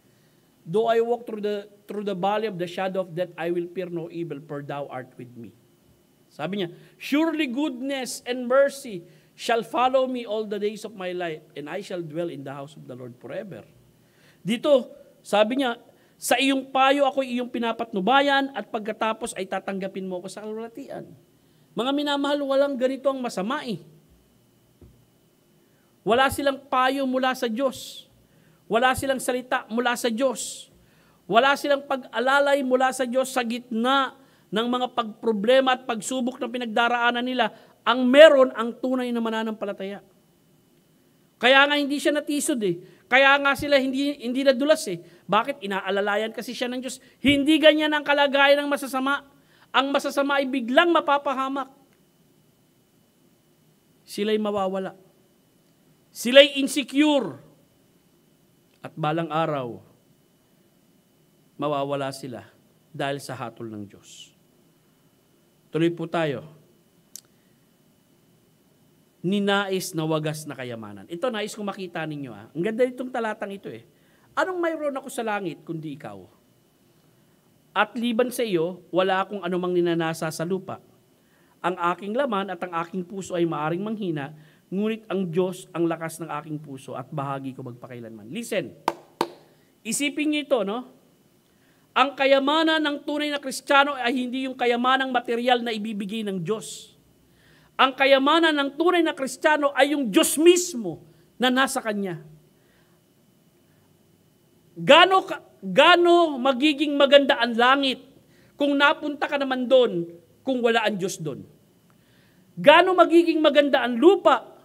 [SPEAKER 1] Though I walk through the, through the valley of the shadow of death, I will fear no evil, for thou art with me. Sabi niya, Surely goodness and mercy shall follow me all the days of my life, and I shall dwell in the house of the Lord forever. Dito, sabi niya, sa iyong payo ako iyong pinapatnubayan at pagkatapos ay tatanggapin mo ako sa kalulatian. Mga minamahal, walang ganito ang masama eh. Wala silang payo mula sa Diyos. Wala silang salita mula sa Diyos. Wala silang pag-alalay mula sa Diyos sa gitna ng mga pagproblema at pagsubok na pinagdaraanan nila. Ang meron ang tunay na mananampalataya. Kaya nga hindi siya natisod eh. Kaya nga sila hindi, hindi nadulas eh. Bakit? Inaalalayan kasi siya ng Diyos. Hindi ganyan ang kalagayan ng masasama. Ang masasama ay biglang mapapahamak. Sila'y mawawala. Sila'y insecure at balang araw, mawawala sila dahil sa hatol ng Diyos. Tuloy po tayo. Ninais na wagas na kayamanan. Ito, nais kong makita ninyo. Ha? Ah. Ang ganda nitong talatang ito eh. Anong mayroon ako sa langit kundi ikaw? At liban sa iyo, wala akong anumang ninanasa sa lupa. Ang aking laman at ang aking puso ay maaring manghina, Ngunit ang Diyos ang lakas ng aking puso at bahagi ko magpakailanman. Listen, isipin niyo ito, no? Ang kayamanan ng tunay na Kristiyano ay hindi yung kayamanang material na ibibigay ng Diyos. Ang kayamanan ng tunay na Kristiyano ay yung Diyos mismo na nasa Kanya. Gano, gano magiging maganda ang langit kung napunta ka naman doon kung wala ang Diyos doon? Gano magiging maganda ang lupa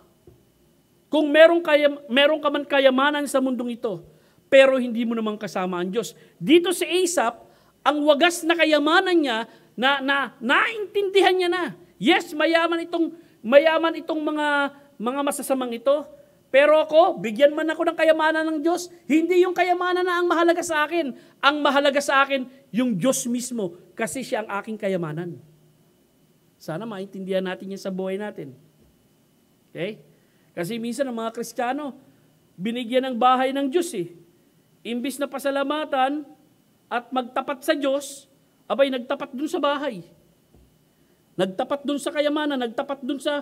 [SPEAKER 1] kung meron, kaya, meron ka man kayamanan sa mundong ito, pero hindi mo naman kasama ang Diyos. Dito si Asap, ang wagas na kayamanan niya, na, na naintindihan niya na. Yes, mayaman itong, mayaman itong mga, mga masasamang ito, pero ako, bigyan man ako ng kayamanan ng Diyos, hindi yung kayamanan na ang mahalaga sa akin. Ang mahalaga sa akin, yung Diyos mismo, kasi siya ang aking kayamanan. Sana maintindihan natin yan sa buhay natin. Okay? Kasi minsan ang mga Kristiyano, binigyan ng bahay ng Diyos eh. Imbis na pasalamatan at magtapat sa Diyos, abay nagtapat dun sa bahay. Nagtapat dun sa kayamanan, nagtapat dun sa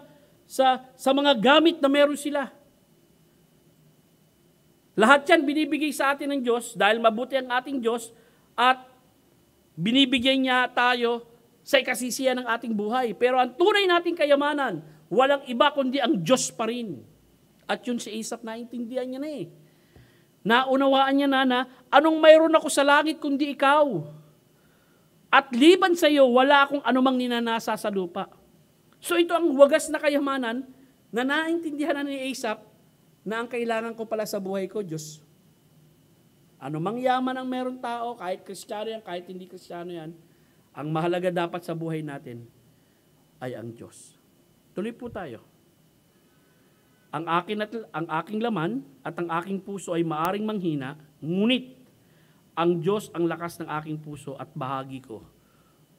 [SPEAKER 1] sa sa mga gamit na meron sila. Lahat 'yan binibigay sa atin ng Diyos dahil mabuti ang ating Diyos at binibigyan niya tayo sa ikasisiya ng ating buhay. Pero ang tunay nating kayamanan, Walang iba kundi ang Diyos pa rin. At yun si Asap, naintindihan niya na eh. Naunawaan niya na na, anong mayroon ako sa langit kundi ikaw? At liban sa iyo, wala akong anumang ninanasa sa lupa. So ito ang wagas na kayamanan na naintindihan na ni Asap na ang kailangan ko pala sa buhay ko, Diyos. Ano mang yaman ang meron tao, kahit kristyano yan, kahit hindi kristyano yan, ang mahalaga dapat sa buhay natin ay ang Diyos. Tuloy po tayo. Ang akin at ang aking laman at ang aking puso ay maaring manghina, ngunit ang Diyos ang lakas ng aking puso at bahagi ko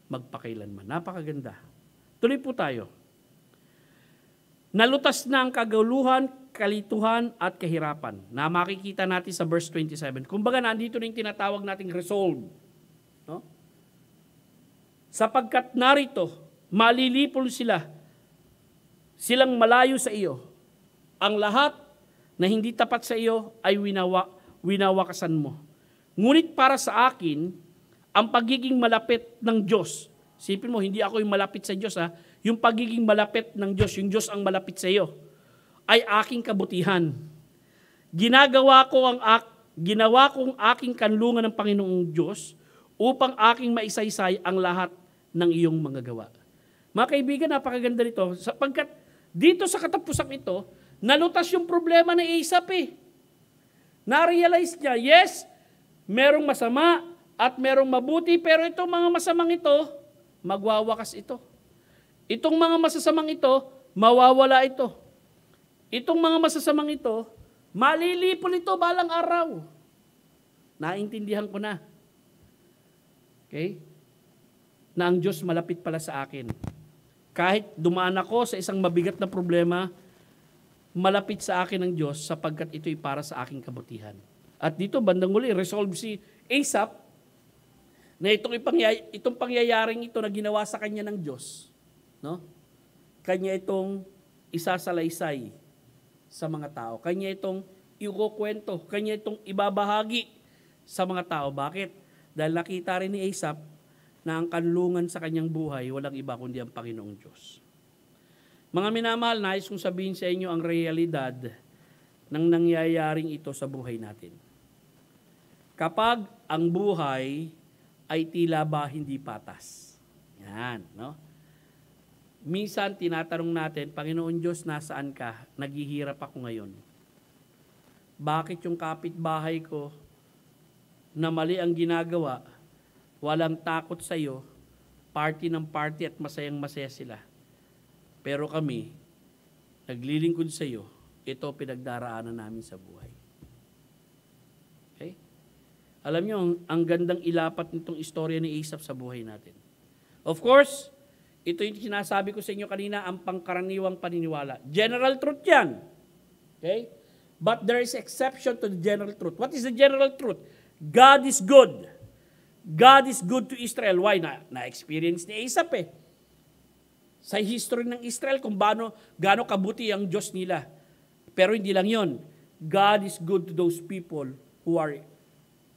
[SPEAKER 1] magpakailanman. Napakaganda. Tuloy po tayo. Nalutas na ang kaguluhan, kalituhan at kahirapan na makikita natin sa verse 27. Kumbaga nandito na yung tinatawag nating resolve. No? Sapagkat narito, malilipol sila silang malayo sa iyo. Ang lahat na hindi tapat sa iyo ay winawa, winawakasan mo. Ngunit para sa akin, ang pagiging malapit ng Diyos, sipin mo, hindi ako yung malapit sa Diyos ha, yung pagiging malapit ng Diyos, yung Diyos ang malapit sa iyo, ay aking kabutihan. Ginagawa ko ang ak ginawa kong aking kanlungan ng Panginoong Diyos upang aking maisaysay ang lahat ng iyong mga gawa. Mga kaibigan, napakaganda nito sapagkat dito sa katapusan ito, nalutas yung problema ni Asap eh. Na-realize niya, yes, merong masama at merong mabuti, pero itong mga masamang ito, magwawakas ito. Itong mga masasamang ito, mawawala ito. Itong mga masasamang ito, malilipol ito balang araw. Naintindihan ko na. Okay? Na ang Diyos malapit pala sa akin. Kahit dumaan ako sa isang mabigat na problema, malapit sa akin ng Diyos sapagkat ito'y para sa aking kabutihan. At dito, bandang uli, resolve si Asap na itong, ipangyay, itong pangyayaring ito na ginawa sa kanya ng Diyos, no? kanya itong isasalaysay sa mga tao. Kanya itong ikukwento. Kanya itong ibabahagi sa mga tao. Bakit? Dahil nakita rin ni Asap na ang kanlungan sa kanyang buhay walang iba kundi ang Panginoong Diyos. Mga minamahal, nais kong sabihin sa inyo ang realidad ng nangyayaring ito sa buhay natin. Kapag ang buhay ay tila ba hindi patas. Yan, no? Minsan tinatanong natin, Panginoon Diyos, nasaan ka? Naghihirap ako ngayon. Bakit yung kapitbahay ko na mali ang ginagawa, walang takot sa iyo, party ng party at masayang masaya sila. Pero kami, naglilingkod sa iyo, ito pinagdaraanan namin sa buhay. Okay? Alam niyo, ang, gandang ilapat nitong istorya ni Aesop sa buhay natin. Of course, ito yung sinasabi ko sa inyo kanina, ang pangkaraniwang paniniwala. General truth yan. Okay? But there is exception to the general truth. What is the general truth? God is good. God is good to Israel. Why? Na, na-experience ni Asap eh. Sa history ng Israel kung baano, gaano kabuti ang Diyos nila. Pero hindi lang yon. God is good to those people who are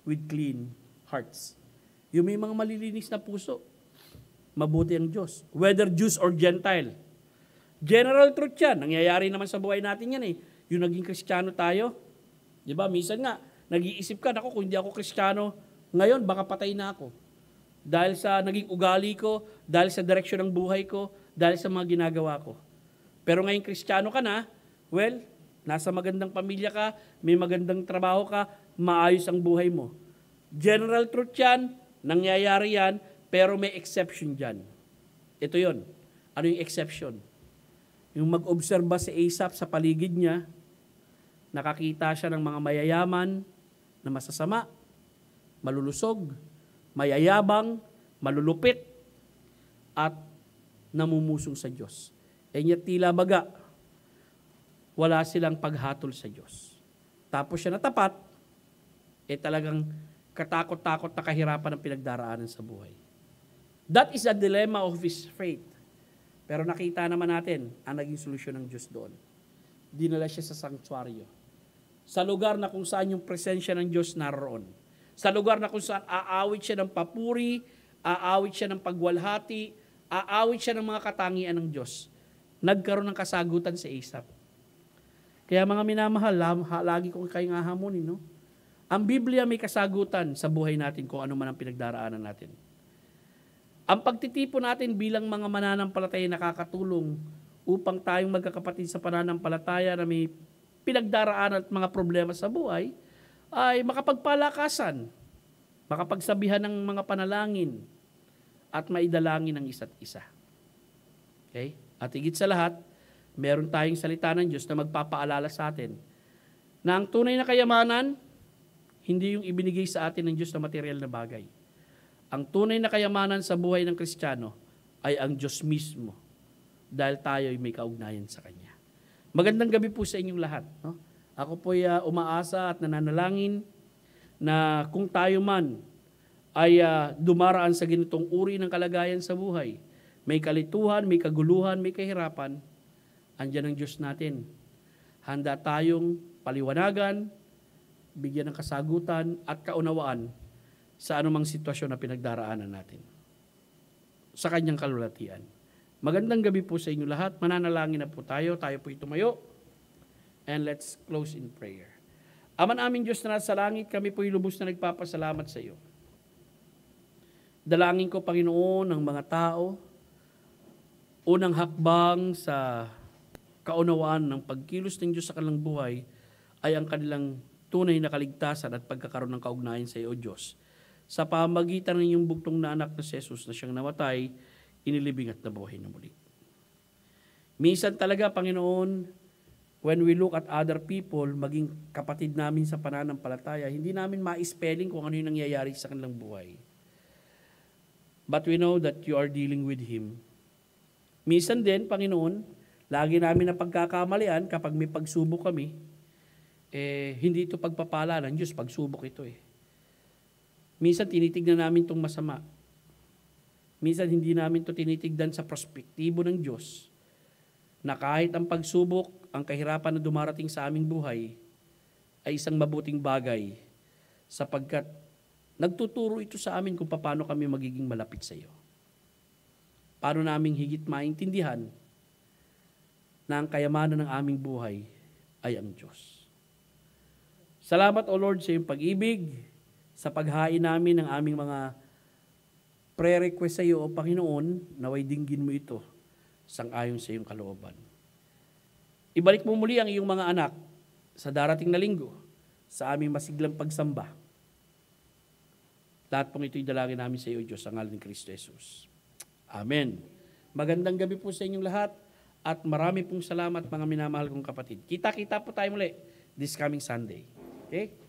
[SPEAKER 1] with clean hearts. Yung may mga malilinis na puso, mabuti ang Diyos. Whether Jews or Gentile. General truth yan. Nangyayari naman sa buhay natin yan eh. Yung naging kristyano tayo. Di ba? Minsan nga, nag-iisip ka, nako kung hindi ako kristyano, ngayon, baka patay na ako. Dahil sa naging ugali ko, dahil sa direksyon ng buhay ko, dahil sa mga ginagawa ko. Pero ngayon, kristyano ka na, well, nasa magandang pamilya ka, may magandang trabaho ka, maayos ang buhay mo. General truth yan, nangyayari yan, pero may exception dyan. Ito yon. Ano yung exception? Yung mag-obserba si Asap sa paligid niya, nakakita siya ng mga mayayaman na masasama, malulusog, mayayabang, malulupit, at namumusong sa Diyos. E niya tila baga, wala silang paghatol sa Diyos. Tapos siya natapat, eh talagang katakot-takot na kahirapan ang pinagdaraanan sa buhay. That is a dilemma of his faith. Pero nakita naman natin ang naging solusyon ng Diyos doon. Dinala siya sa sanktuaryo. Sa lugar na kung saan yung presensya ng Diyos naroon sa lugar na kung saan aawit siya ng papuri, aawit siya ng pagwalhati, aawit siya ng mga katangian ng Diyos. Nagkaroon ng kasagutan si Asap. Kaya mga minamahal, lagi kong kayong hamunin, no? Ang Biblia may kasagutan sa buhay natin kung ano man ang pinagdaraanan natin. Ang pagtitipo natin bilang mga mananampalataya nakakatulong upang tayong magkakapatid sa pananampalataya na may pinagdaraanan at mga problema sa buhay, ay makapagpalakasan, makapagsabihan ng mga panalangin, at maidalangin ang isa't isa. Okay? At higit sa lahat, meron tayong salita ng Diyos na magpapaalala sa atin na ang tunay na kayamanan, hindi yung ibinigay sa atin ng Diyos na material na bagay. Ang tunay na kayamanan sa buhay ng Kristiyano ay ang Diyos mismo dahil tayo ay may kaugnayan sa Kanya. Magandang gabi po sa inyong lahat. No? Ako po'y uh, umaasa at nananalangin na kung tayo man ay uh, dumaraan sa ginitong uri ng kalagayan sa buhay, may kalituhan, may kaguluhan, may kahirapan, andyan ang Diyos natin. Handa tayong paliwanagan, bigyan ng kasagutan at kaunawaan sa anumang sitwasyon na pinagdaraanan natin. Sa kanyang kalulatian. Magandang gabi po sa inyo lahat. Mananalangin na po tayo. Tayo po tumayo. And let's close in prayer. Aman aming Diyos na nasa langit, kami po'y lubos na nagpapasalamat sa iyo. Dalangin ko, Panginoon, ang mga tao, unang hakbang sa kaunawaan ng pagkilos ng Diyos sa kanilang buhay ay ang kanilang tunay na kaligtasan at pagkakaroon ng kaugnayan sa iyo, Diyos. Sa pamagitan ng iyong bugtong na anak na si Jesus na siyang namatay, inilibing at nabuhay na muli. Minsan talaga, Panginoon, when we look at other people, maging kapatid namin sa pananampalataya, hindi namin ma-spelling kung ano yung nangyayari sa kanilang buhay. But we know that you are dealing with Him. Minsan din, Panginoon, lagi namin na pagkakamalian kapag may pagsubok kami, eh, hindi ito pagpapala ng Diyos, pagsubok ito eh. Minsan tinitignan namin itong masama. Minsan hindi namin ito tinitigdan sa prospektibo ng Diyos na kahit ang pagsubok ang kahirapan na dumarating sa aming buhay ay isang mabuting bagay sapagkat nagtuturo ito sa amin kung paano kami magiging malapit sa iyo. Paano namin higit maintindihan na ang kayamanan ng aming buhay ay ang Diyos. Salamat, O Lord, sa iyong pag-ibig, sa paghain namin ng aming mga prayer request sa iyo, O Panginoon, naway dinggin mo ito sang ayon sa iyong kalooban. Ibalik mo muli ang iyong mga anak sa darating na linggo sa aming masiglang pagsamba. Lahat pong ito'y dalangin namin sa iyo, Diyos, sa ngalan ni Kristo Jesus. Amen. Magandang gabi po sa inyong lahat at marami pong salamat mga minamahal kong kapatid. Kita-kita po tayo muli this coming Sunday. Okay?